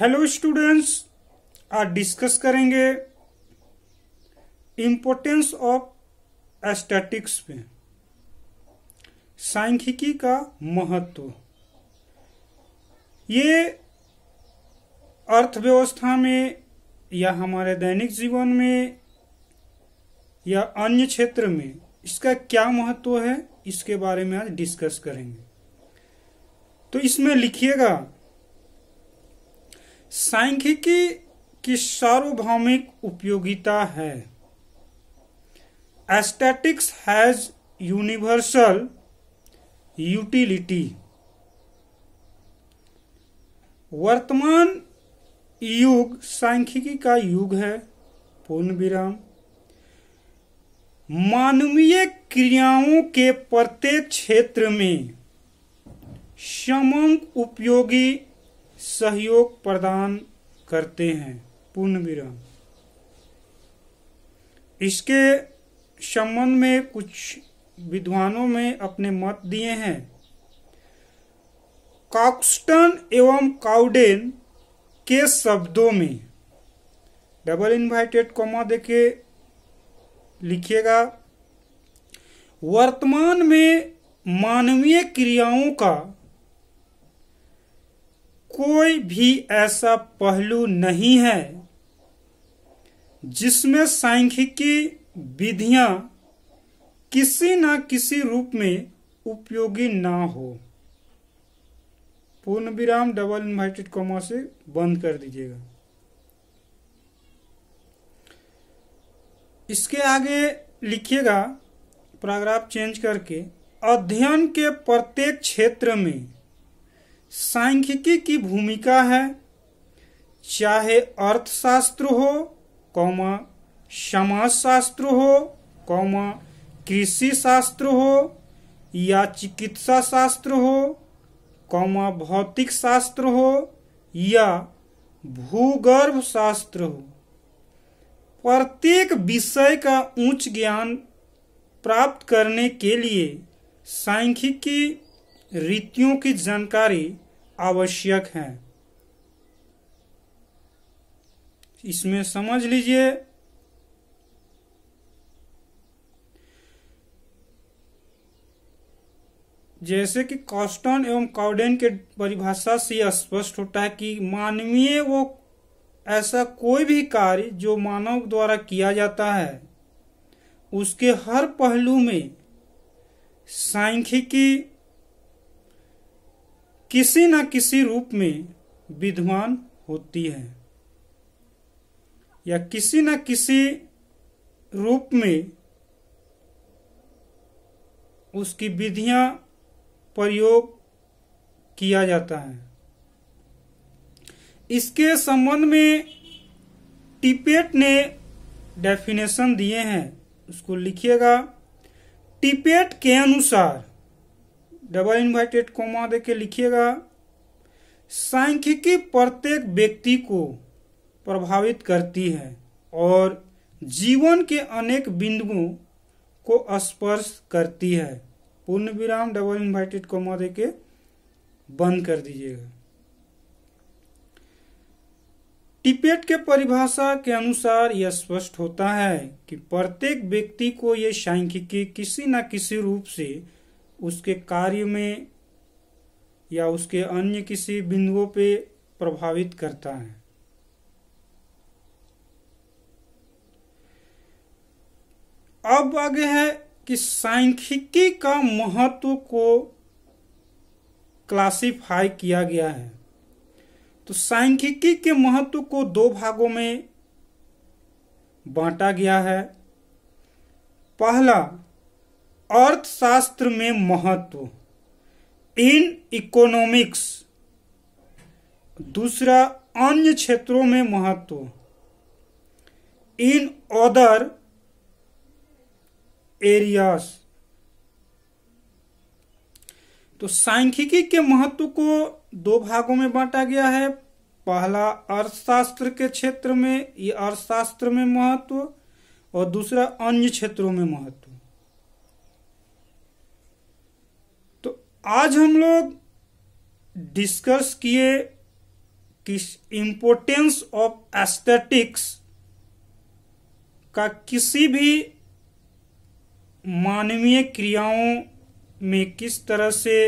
hello students आज discuss करेंगे importance of statistics में सांख्यिकी का महत्व ये अर्थव्यवस्था में या हमारे दैनिक जीवन में या अन्य क्षेत्र में इसका क्या महत्व है इसके बारे में आज डिस्कस करेंगे तो इसमें लिखिएगा सांख्यिकी की सार्वभौमिक उपयोगिता है एस्टेटिक्स हैज यूनिवर्सल यूटिलिटी वर्तमान युग सांख्यिकी का युग है पूर्ण विराम मानवीय क्रियाओं के प्रत्येक क्षेत्र में समंग उपयोगी सहयोग प्रदान करते हैं पूर्ण विराम इसके संबंध में कुछ विद्वानों में अपने मत दिए हैं काक्सटन एवं काउडेन के शब्दों में डबल इन्वाइटेड कॉमा देखे लिखिएगा वर्तमान में मानवीय क्रियाओं का कोई भी ऐसा पहलू नहीं है जिसमें सांख्यिकी विधियां किसी न किसी रूप में उपयोगी ना हो पूर्ण विराम डबल इन्वर्टेड कॉमा से बंद कर दीजिएगा इसके आगे लिखिएगा पैराग्राफ चेंज करके अध्ययन के प्रत्येक क्षेत्र में सांख्यिकी की भूमिका है चाहे अर्थशास्त्र हो कौमा समाजशास्त्र हो कौमा कृषि शास्त्र हो या चिकित्सा शास्त्र हो कौमा भौतिक शास्त्र हो या भूगर्भ शास्त्र हो प्रत्येक विषय का उच्च ज्ञान प्राप्त करने के लिए सांख्यिकी रीतियों की जानकारी आवश्यक है इसमें समझ लीजिए जैसे कि कॉस्टन एवं कॉडेन के परिभाषा से यह स्पष्ट होता है कि मानवीय वो ऐसा कोई भी कार्य जो मानव द्वारा किया जाता है उसके हर पहलू में सांख्यिकी किसी न किसी रूप में विद्यमान होती है या किसी न किसी रूप में उसकी विधियां प्रयोग किया जाता है इसके संबंध में टिपेट ने डेफिनेशन दिए हैं उसको लिखिएगा टिपेट के अनुसार डबल इन्वर्टेड कोमा देके लिखिएगा सांख्यिकी प्रत्येक व्यक्ति को प्रभावित करती है और जीवन के अनेक बिंदुओं को स्पर्श करती है पूर्ण विराम डबल इन्वर्टेड कोमा देके बंद कर दीजिएगा टिपेट के परिभाषा के अनुसार यह स्पष्ट होता है कि प्रत्येक व्यक्ति को यह सांख्यिकी किसी न किसी रूप से उसके कार्य में या उसके अन्य किसी बिंदुओं पे प्रभावित करता है अब आगे है कि सांख्यिकी का महत्व को क्लासिफाई किया गया है तो सांख्यिकी के महत्व को दो भागों में बांटा गया है पहला अर्थशास्त्र में महत्व इन इकोनॉमिक्स दूसरा अन्य क्षेत्रों में महत्व इन अदर एरियाज तो सांख्यिकी के महत्व को दो भागों में बांटा गया है पहला अर्थशास्त्र के क्षेत्र में ये अर्थशास्त्र में महत्व और दूसरा अन्य क्षेत्रों में महत्व आज हम लोग डिस्कस किए किस इम्पोर्टेंस ऑफ एस्थेटिक्स का किसी भी मानवीय क्रियाओं में किस तरह से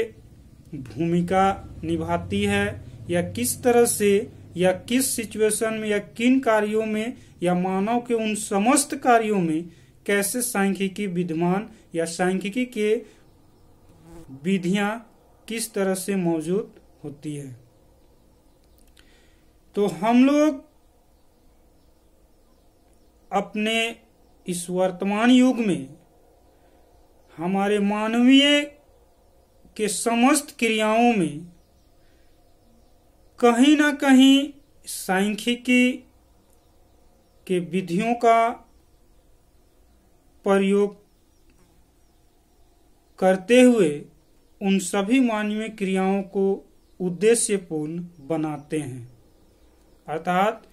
भूमिका निभाती है या किस तरह से या किस सिचुएशन में या किन कार्यों में या मानव के उन समस्त कार्यों में कैसे सांख्यिकी विद्वान या सांख्यिकी के विधियां किस तरह से मौजूद होती है तो हम लोग अपने इस वर्तमान युग में हमारे मानवीय के समस्त क्रियाओं में कहीं ना कहीं सांख्यिकी के विधियों का प्रयोग करते हुए उन सभी मानवीय क्रियाओं को उद्देश्यपूर्ण बनाते हैं अर्थात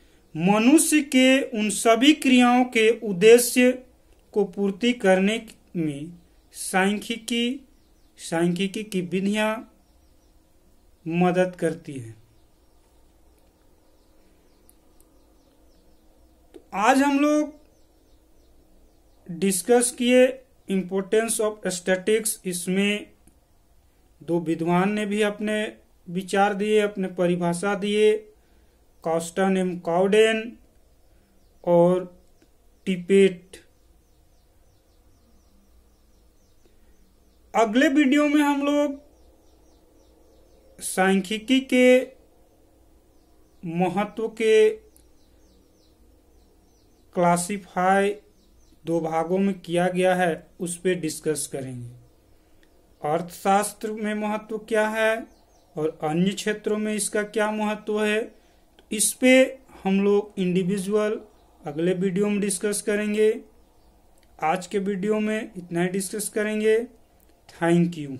मनुष्य के उन सभी क्रियाओं के उद्देश्य को पूर्ति करने में सांख्यिकी सांख्यिकी की विधियां मदद करती है तो आज हम लोग डिस्कस किए इम्पोर्टेंस ऑफ स्टेटिक्स इसमें दो विद्वान ने भी अपने विचार दिए अपने परिभाषा दिए कॉस्टन एम काउडेन और टिपेट अगले वीडियो में हम लोग सांख्यिकी के महत्व के क्लासिफाई दो भागों में किया गया है उस पर डिस्कस करेंगे अर्थशास्त्र में महत्व क्या है और अन्य क्षेत्रों में इसका क्या महत्व है तो इस पे हम लोग इंडिविजुअल अगले वीडियो में डिस्कस करेंगे आज के वीडियो में इतना ही डिस्कस करेंगे थैंक यू